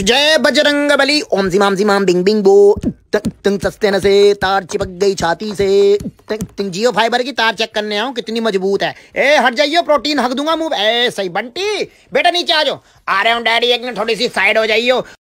जय बजरंग बली ओम जी माम जी माम बिंग बिंग बो तंग सस्ते न से तार चिपक गई छाती से तंग जियो फाइबर की तार चेक करने आऊँ कितनी मजबूत है ए हट जाइयो प्रोटीन हक दूंगा मुंह ए सही बंटी बेटा नीचे आ जाओ आ रहे हो डैडी एक मिनट थोड़ी सी साइड हो जाइयो